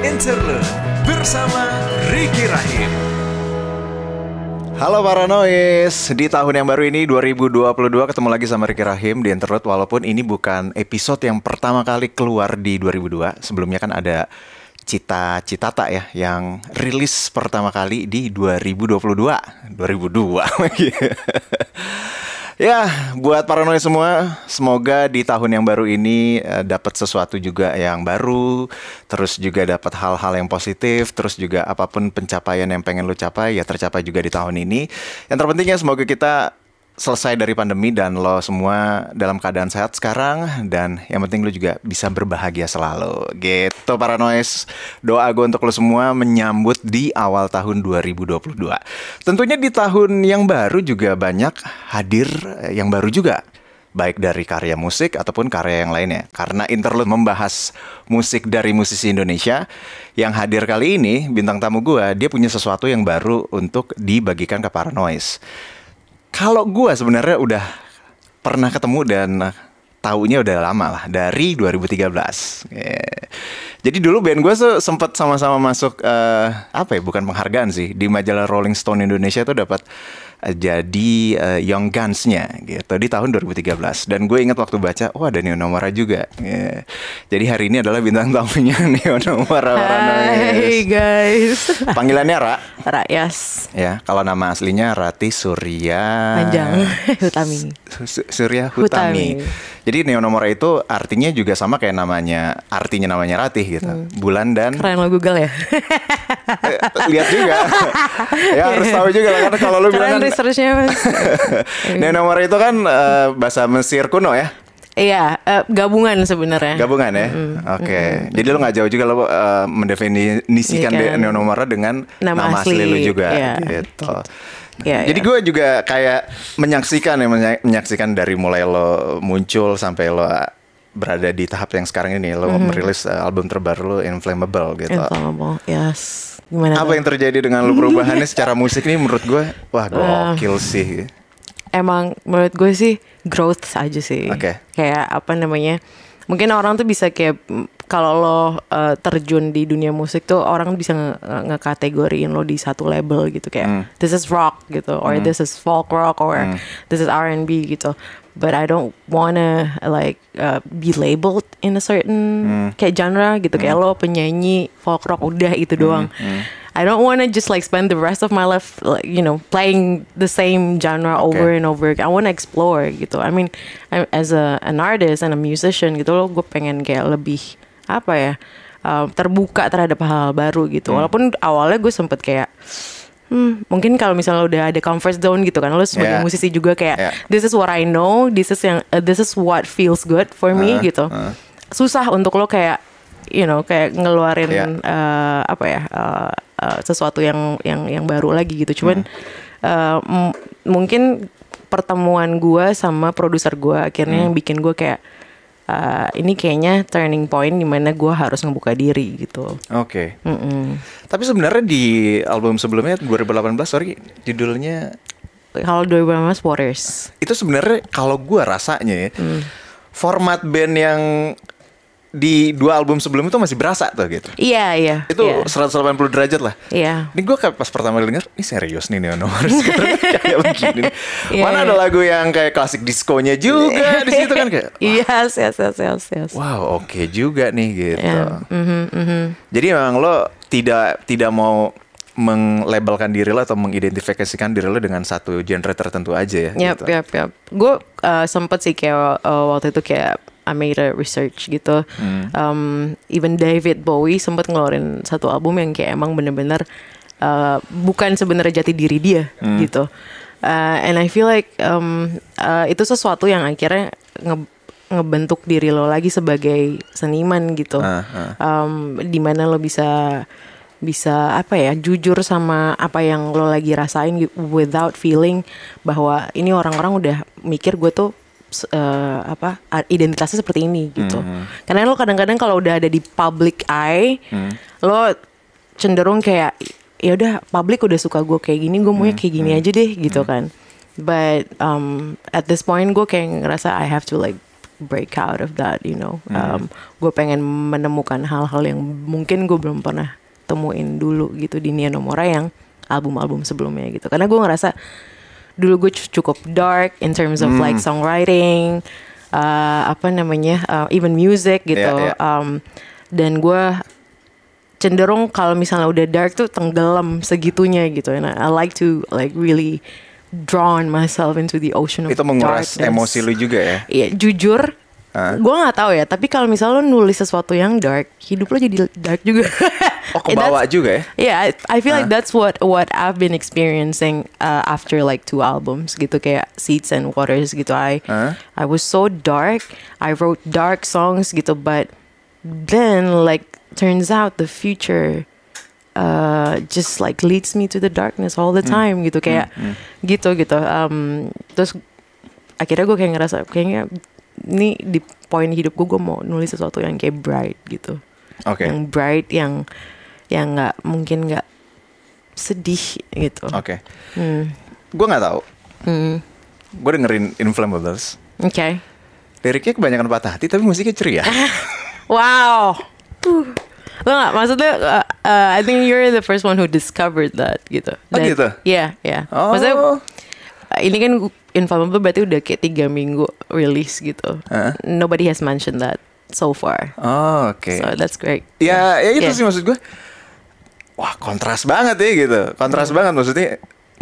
Interlude bersama Ricky Rahim. Halo para noise, di tahun yang baru ini 2022 ketemu lagi sama Ricky Rahim di Interlude walaupun ini bukan episode yang pertama kali keluar di 2002. Sebelumnya kan ada Cita Citata ya yang rilis pertama kali di 2022. 2002 lagi. Ya, buat paranoid semua, semoga di tahun yang baru ini uh, dapat sesuatu juga yang baru, terus juga dapat hal-hal yang positif, terus juga apapun pencapaian yang pengen lu capai ya tercapai juga di tahun ini. Yang terpentingnya semoga kita selesai dari pandemi dan lo semua dalam keadaan sehat sekarang dan yang penting lo juga bisa berbahagia selalu gitu para noise doa gue untuk lo semua menyambut di awal tahun 2022 tentunya di tahun yang baru juga banyak hadir yang baru juga baik dari karya musik ataupun karya yang lainnya. Karena Interlude membahas musik dari musisi Indonesia, yang hadir kali ini bintang tamu gue, dia punya sesuatu yang baru untuk dibagikan ke Paranoise. Kalau gue sebenarnya udah pernah ketemu dan taunya udah lama lah dari 2013. Yeah. Jadi dulu band gue tuh sempet sama-sama masuk uh, apa ya bukan penghargaan sih di majalah Rolling Stone Indonesia tuh dapat Eh, jadi uh, Young Guns-nya gitu di tahun 2013 dan gue ingat waktu baca oh, ada Neo Nomara juga yeah. jadi hari ini adalah bintang tamunya Neo nomara Hai guys panggilannya Ra Ra yes ya kalau nama aslinya Rati Surya panjang Hutami Surya Hutami, Hutami jadi Neonomora itu artinya juga sama kayak namanya artinya namanya Ratih gitu. Hmm. Bulan dan Keren lo Google ya. Eh, lihat juga. ya iya. harus tahu juga lah karena kalau lu bilang kan researchnya Mas. Neonomora itu kan uh, bahasa Mesir kuno ya. Iya, uh, gabungan sebenarnya. Gabungan ya. Mm -hmm. Oke. Okay. Mm -hmm. Jadi lo nggak jauh juga lo uh, mendefinisikan yeah, iya, kan? neonomora dengan nama, nama asli. asli lo juga yeah. gitu. gitu. Yeah, Jadi yeah. gue juga kayak menyaksikan ya menyaksikan dari mulai lo muncul sampai lo ah, berada di tahap yang sekarang ini lo mm -hmm. merilis ah, album terbaru lo Inflammable gitu. Inflammable, yes. Gimana Apa tuh? yang terjadi dengan lo perubahannya secara musik ini menurut gue wah eh. gokil um, sih. Emang menurut gue sih growth aja sih. Oke. Okay. Kayak apa namanya? mungkin orang tuh bisa kayak kalau lo uh, terjun di dunia musik tuh orang bisa nge eh, lo di satu label gitu kayak mm. this is rock gitu or hmm. this is folk rock or mm. this is R&B gitu but I don't wanna like uh, be labeled in a certain mm. kayak genre gitu mm. kayak hmm. lo penyanyi folk rock udah itu mm. doang mm. I don't want to just like spend the rest of my life, like, you know, playing the same genre okay. over and over. I want to explore gitu. I mean, I, as a an artist and a musician gitu loh, gue pengen kayak lebih apa ya uh, terbuka terhadap hal, -hal baru gitu. Hmm. Walaupun awalnya gue sempet kayak hmm, mungkin kalau misalnya udah ada comfort zone gitu kan lo sebagai yeah. musisi juga kayak yeah. this is what I know this is yang uh, this is what feels good for uh, me uh-huh. gitu uh. susah untuk lo kayak you know kayak ngeluarin yeah. Iya. uh, apa ya uh, uh, sesuatu yang yang yang baru lagi gitu cuman hmm. uh, mungkin pertemuan gue sama produser gue akhirnya hmm. yang bikin gue kayak uh, ini kayaknya turning point dimana gue harus ngebuka diri gitu. Oke. Okay. Mm -mm. Tapi sebenarnya di album sebelumnya 2018 sorry judulnya kalau 2018 Warriors. Itu sebenarnya kalau gue rasanya ya. Hmm. Format band yang di dua album sebelum itu masih berasa tuh gitu. Iya, iya. Itu yeah. Iya. 180 derajat lah. Iya. Ini gue pas pertama denger, ini serius nih Neo Norris gitu. kayak begini. Iya, Mana iya. ada lagu yang kayak klasik diskonya juga iya. di situ kan kayak. Iya, yes, yes, yes, yes. Wow, oke okay juga nih gitu. Yeah. Mm -hmm, mm -hmm. Jadi memang lo tidak tidak mau menglabelkan diri lo atau mengidentifikasikan diri lo dengan satu genre tertentu aja ya. Iya, iya, iya. yap. Gitu. Gue uh, sempet sih kayak uh, waktu itu kayak a Research gitu. Hmm. Um, even David Bowie sempat ngeluarin satu album yang kayak emang bener-bener uh, bukan sebenarnya jati diri dia hmm. gitu. Uh, and I feel like um, uh, itu sesuatu yang akhirnya nge ngebentuk diri lo lagi sebagai seniman gitu. Uh, uh. Um, dimana lo bisa bisa apa ya jujur sama apa yang lo lagi rasain without feeling bahwa ini orang-orang udah mikir gue tuh uh, apa identitasnya seperti ini gitu. Mm Karena lo kadang-kadang kalau udah ada di public eye, mm. lo cenderung kayak ya udah public udah suka gue kayak gini, gue maunya hmm. kayak gini mm. aja deh gitu mm. kan. But um, at this point gue kayak ngerasa I have to like break out of that, you know. Mm. Um, gue pengen menemukan hal-hal yang mungkin gue belum pernah temuin dulu gitu di Nia Nomora yang album-album sebelumnya gitu. Karena gue ngerasa dulu gue cukup dark in terms of mm. like hmm. songwriting uh, apa namanya uh, even music gitu yeah, yeah. Um, dan gue cenderung kalau misalnya udah dark tuh tenggelam segitunya gitu and I, like to like really drawn myself into the ocean of itu menguras darkness. emosi lu juga ya iya jujur Huh? Gue nggak tahu ya, tapi kalau misal lo nulis sesuatu yang dark, hidup lo jadi dark juga. oh, kebawa juga ya? Yeah, I, feel huh? like that's what what I've been experiencing uh, after like two albums gitu kayak Seeds and Waters gitu. I huh? I was so dark. I wrote dark songs gitu, but then like turns out the future uh, just like leads me to the darkness all the hmm. time mm. gitu kayak mm. gitu gitu. Um, terus akhirnya gue kayak ngerasa kayaknya ini di poin hidup gue gue mau nulis sesuatu yang kayak bright gitu okay. yang bright yang yang nggak mungkin nggak sedih gitu oke okay. hmm. gue nggak tahu hmm. gue dengerin Inflammables oke okay. liriknya kebanyakan patah hati tapi musiknya ceria wow uh. Lo nggak? maksudnya uh, uh, I think you're the first one who discovered that gitu. Dan, oh gitu? Iya, yeah, iya. Yeah. Oh. Maksudnya ini kan Inflammable berarti udah kayak tiga minggu rilis gitu. Huh? Nobody has mentioned that so far. Oh, oke. Okay. So that's great. Ya, yeah. ya itu yeah. sih maksud gue. Wah, kontras banget ya gitu. Kontras hmm. banget maksudnya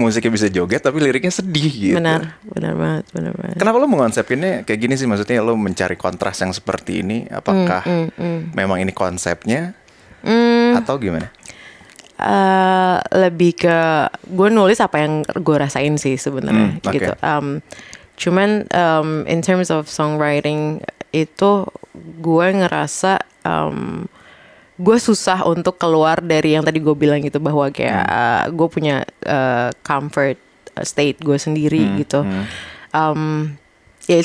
musiknya bisa joget tapi liriknya sedih gitu. Benar, benar banget, benar banget. Kenapa lo ini kayak gini sih maksudnya lo mencari kontras yang seperti ini? Apakah mm, mm, mm. memang ini konsepnya? Mm. Atau gimana? uh, lebih ke gue nulis apa yang gue rasain sih sebenarnya hmm, okay. gitu. Um, cuman um, in terms of songwriting itu gue ngerasa um, gue susah untuk keluar dari yang tadi gue bilang gitu bahwa kayak hmm. uh, eh, gue punya uh, comfort state gue sendiri hmm, gitu. Hmm. Um, ya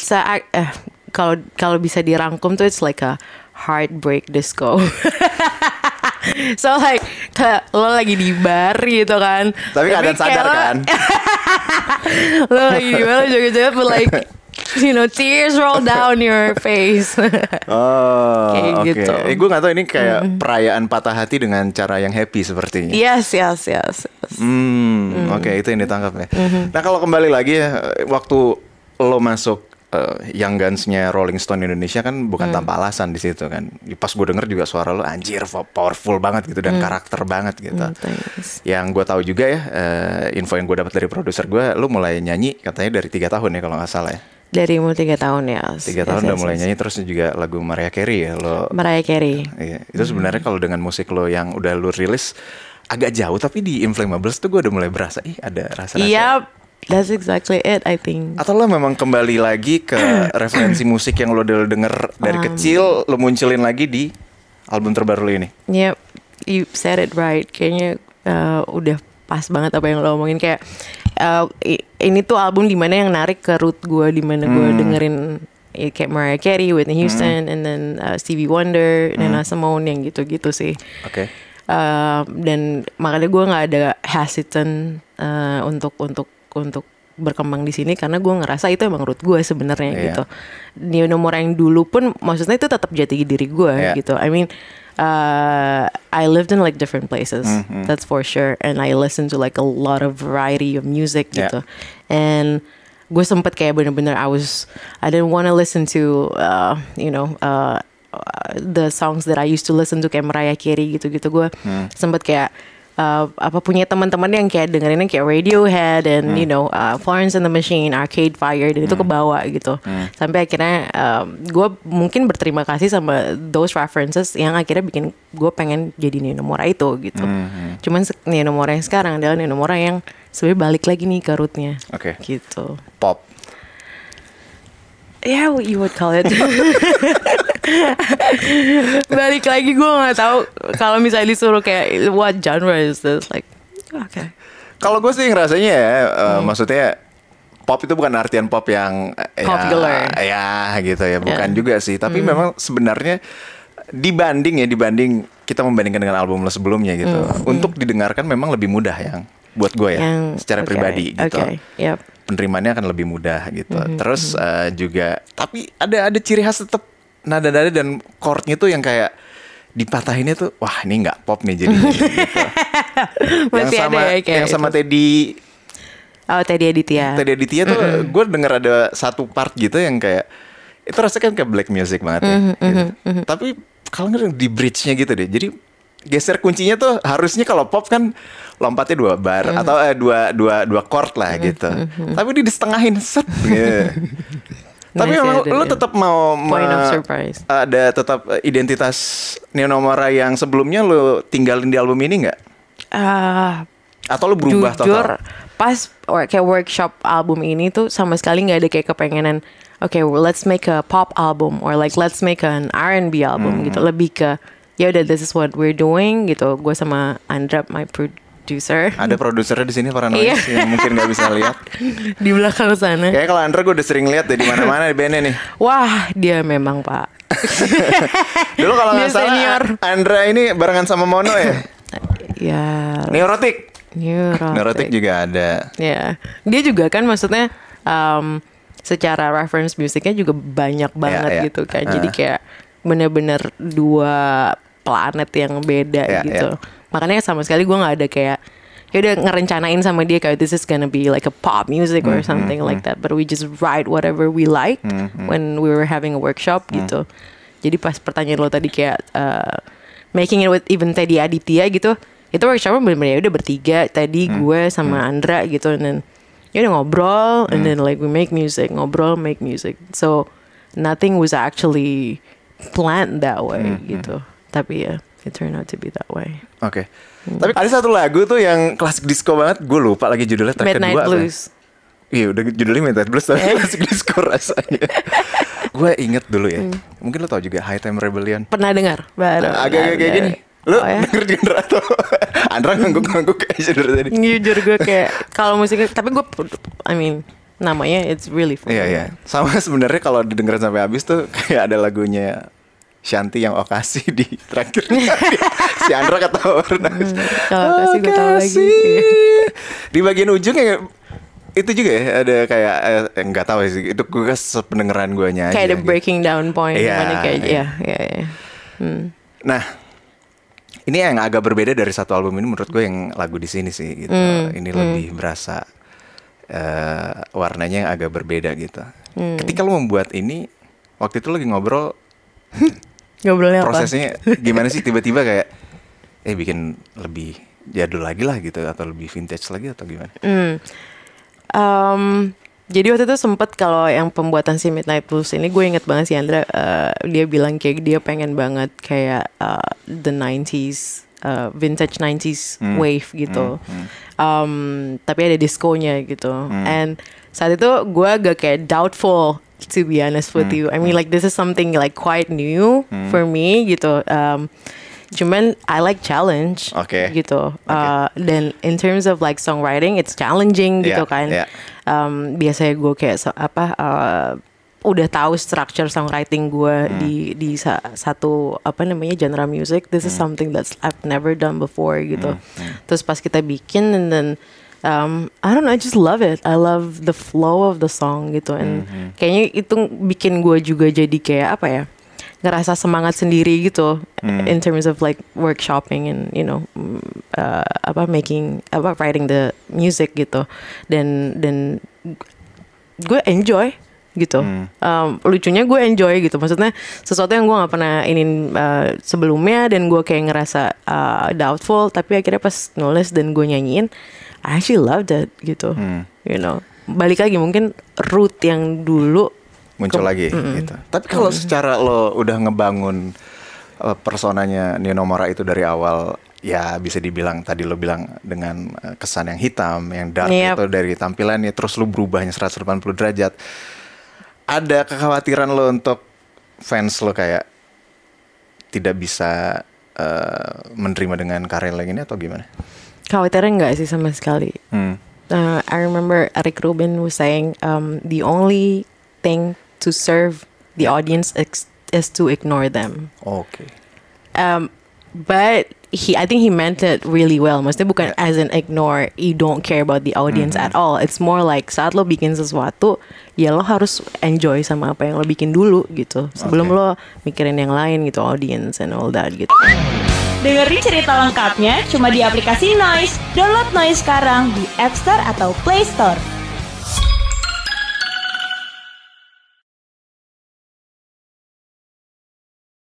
kalau kalau bisa dirangkum tuh it's like a heartbreak disco. so like kita lo lagi di bar gitu kan tapi keadaan sadar kan lo lagi di bar lo joget-joget but like you know tears roll down your face oh kayak okay. gitu eh, gue gak tau ini kayak mm. perayaan patah hati dengan cara yang happy sepertinya yes yes yes, yes. Hmm, mm. oke okay, itu yang ditangkap ya mm -hmm. nah kalau kembali lagi ya waktu lo masuk uh, Young guns Rolling Stone Indonesia kan bukan hmm. tanpa alasan di situ kan. Pas gue denger juga suara lo anjir powerful banget gitu dan hmm. karakter banget gitu. Hmm, yang gue tahu juga ya uh, info yang gue dapat dari produser gue, lo mulai nyanyi katanya dari tiga tahun ya kalau nggak salah ya. Dari umur tiga tahun ya. Tiga tahun yes, udah mulai nyanyi terus juga lagu Mariah Carey ya lo. Mariah Carey. Iya. Itu hmm. sebenarnya kalau dengan musik lo yang udah lo rilis agak jauh tapi di Inflamables tuh gue udah mulai berasa ih ada rasa-rasa. Iya. That's exactly it, I think. Atau lo memang kembali lagi ke referensi musik yang lo udah denger dari um, kecil, lo munculin lagi di album terbaru lo ini. Yep, you said it right. Kayaknya uh, udah pas banget apa yang lo omongin kayak uh, ini tuh album dimana yang narik ke root gue, dimana gue hmm. dengerin ya, kayak Mariah Carey, Whitney hmm. Houston, hmm. and then uh, Stevie Wonder, hmm. Nina Simone yang gitu-gitu sih. Oke. Okay. Uh, dan makanya gue nggak ada hesitant uh, untuk untuk untuk berkembang di sini karena gue ngerasa itu emang root gue sebenarnya yeah. gitu. Di nomor yang dulu pun maksudnya itu tetap jati diri gue yeah. gitu. I mean uh, I lived in like different places. Mm -hmm. That's for sure and I listened to like a lot of variety of music yeah. gitu. And gue sempet kayak bener-bener I was I didn't wanna listen to uh, you know uh, uh the songs that I used to listen to kayak Mariah Carey gitu-gitu gue mm. sempet kayak uh, apa punya teman-teman yang kayak dengerinnya kayak Radiohead dan hmm. you know uh, Florence and the Machine, Arcade Fire dan hmm. itu kebawa gitu. Hmm. Sampai akhirnya um, uh, gue mungkin berterima kasih sama those references yang akhirnya bikin gue pengen jadi nino Mora itu gitu. Hmm. hmm. Cuman Mora yang sekarang adalah nino Mora yang sebenarnya balik lagi nih ke rootnya. Oke. Okay. Gitu. Pop yeah what you would call it balik lagi gue nggak tahu kalau misalnya disuruh kayak what genre is this like oke okay. kalau gue sih ngerasanya ya uh, hmm. maksudnya pop itu bukan artian pop yang eh, Popular. ya ya gitu ya bukan yeah. juga sih tapi hmm. memang sebenarnya dibanding ya dibanding kita membandingkan dengan album lo sebelumnya gitu hmm. untuk didengarkan memang lebih mudah yang buat gue ya yang, secara okay. pribadi gitu okay. yep penerimaannya akan lebih mudah gitu. Mm -hmm. Terus uh, juga tapi ada ada ciri khas tetap nada-nada dan chordnya tuh yang kayak dipatahinnya tuh wah ini nggak pop nih jadi gitu. yang sama ada ya, kayak yang sama itu. Teddy Oh Teddy Aditya Teddy Aditya tuh mm -hmm. gue denger ada satu part gitu yang kayak itu rasanya kan kayak black music banget ya mm -hmm. gitu. mm -hmm. tapi kalau nggak di bridge-nya gitu deh jadi geser kuncinya tuh harusnya kalau pop kan lompatnya dua bar -hmm. atau eh, dua dua dua chord lah hmm, gitu. Uh, Tapi dia disetengahin set. gitu. Tapi nice, memang ya, ya. tetap mau ada tetap eh, identitas Neonomora yang sebelumnya lo tinggalin di album ini nggak? Uh, atau lo berubah jujur, total? pas kayak workshop album ini tuh sama sekali nggak ada kayak kepengenan oke okay, well, let's make a pop album or like let's make an R&B album hmm. gitu lebih ke ya udah this is what we're doing gitu gue sama Andra my producer ada produsernya di sini para noise iya. yang mungkin nggak bisa lihat di belakang sana kayak kalau Andra gue udah sering lihat ya di mana mana di bandnya nih wah dia memang pak dulu kalau nggak salah senior. Andra ini barengan sama Mono ya ya neurotik neurotik, juga ada ya dia juga kan maksudnya um, secara reference musiknya juga banyak iya, banget yeah, yeah. gitu kan. Jadi kayak bener-bener dua planet yang beda yeah, gitu. Yeah. Makanya sama sekali gue nggak ada kayak ya udah ngerencanain sama dia kayak this is gonna be like a pop music or mm-hmm, something mm -hmm. like mm-hmm. that but we just write whatever we like mm -hmm. when we were having a workshop mm. gitu jadi pas pertanyaan lo tadi kayak uh, making it with even Teddy Aditya gitu itu workshopnya bener-bener ya udah bertiga tadi mm. gue sama mm. Andra gitu and then ya udah ngobrol mm. and then like we make music ngobrol make music so nothing was actually planned that way mm -hmm. gitu tapi ya it turned out to be that way. Oke. Okay. Hmm. Tapi ada satu lagu tuh yang klasik disco banget, gue lupa lagi judulnya track Midnight kedua. Midnight ya? Blues. Iya udah judulnya Midnight Blues tapi eh. klasik disco rasanya. gue inget dulu ya, hmm. mungkin lo tau juga High Time Rebellion. Pernah dengar? Baru. Nah, agak kayak gini. Lu oh, ya? denger genre atau Andra ngangguk-ngangguk kayak genre tadi Jujur gue kayak kalau musiknya Tapi gue I mean namanya it's really fun. Iya yeah, iya. Yeah. Sama sebenarnya kalau didengar sampai habis tuh kayak ada lagunya Shanti yang okasi di terakhirnya si Andra kata hmm, okasi gue tahu lagi iya. di bagian ujungnya itu juga ya ada kayak eh, nggak tahu sih itu gue pendengaran gue nya kayak ada gitu. breaking down point yeah, kayak ya ya ya hmm. nah ini yang agak berbeda dari satu album ini menurut gue yang lagu di sini sih gitu hmm. ini hmm. lebih berasa uh, eh, warnanya yang agak berbeda gitu hmm. ketika lo membuat ini waktu itu lagi ngobrol Ngobrolnya prosesnya gimana sih tiba-tiba kayak eh bikin lebih jadul lagi lah gitu atau lebih vintage lagi atau gimana? Hmm. Um, jadi waktu itu sempet kalau yang pembuatan si Midnight Blues ini gue inget banget si Andra uh, dia bilang kayak dia pengen banget kayak uh, the 90s uh, eh, vintage 90s hmm. wave gitu. Hmm. Hmm. Um, tapi ada diskonya gitu. Hmm. And saat itu gue agak kayak doubtful to be honest with hmm. you. I mean hmm. like this is something like quite new hmm. for me gitu. Um, cuman I like challenge okay. gitu okay. Uh, dan in terms of like songwriting it's challenging gitu yeah, gitu kan yeah. um, biasanya gue kayak so, apa uh, udah tahu structure songwriting gue hmm. di di sa satu apa namanya genre music this hmm. is something that's I've never done before gitu hmm. Hmm. terus pas kita bikin and then um, I don't know, I just love it. I love the flow of the song gitu. And mm-hmm. kayaknya itu bikin gue juga jadi kayak apa ya? ngerasa semangat sendiri gitu mm. in terms of like workshopping and you know mm, uh, apa making apa writing the music gitu dan dan gue enjoy gitu. Mm. Um, lucunya gue enjoy gitu. Maksudnya sesuatu yang gue nggak pernah ingin uh, sebelumnya dan gue kayak ngerasa uh, doubtful. Tapi akhirnya pas nulis dan gue nyanyiin, I actually love that, gitu hmm. you know balik lagi mungkin root yang dulu muncul lagi mm -mm. gitu tapi kalau mm. secara lo udah ngebangun uh, personanya Mora itu dari awal ya bisa dibilang tadi lo bilang dengan eh, kesan yang hitam yang dark yep. itu dari tampilannya terus lo berubahnya 180 derajat ada kekhawatiran lo untuk fans lo kayak tidak bisa uh, menerima dengan karya lagi ini atau gimana? Khawatirnya nggak sih sama sekali. Hmm. Uh, I remember Eric Rubin was saying um, the only thing to serve the audience is to ignore them. Okay. Um, but he, I think he meant it really well. Maksudnya bukan yeah. as an ignore, you don't care about the audience mm -hmm. at all. It's more like saat lo bikin sesuatu, ya lo harus enjoy sama apa yang lo bikin dulu gitu. Sebelum okay. lo mikirin yang lain gitu, audience and all that gitu. Dengerin cerita lengkapnya cuma di aplikasi Noise. Download Noise sekarang di App Store atau Play Store.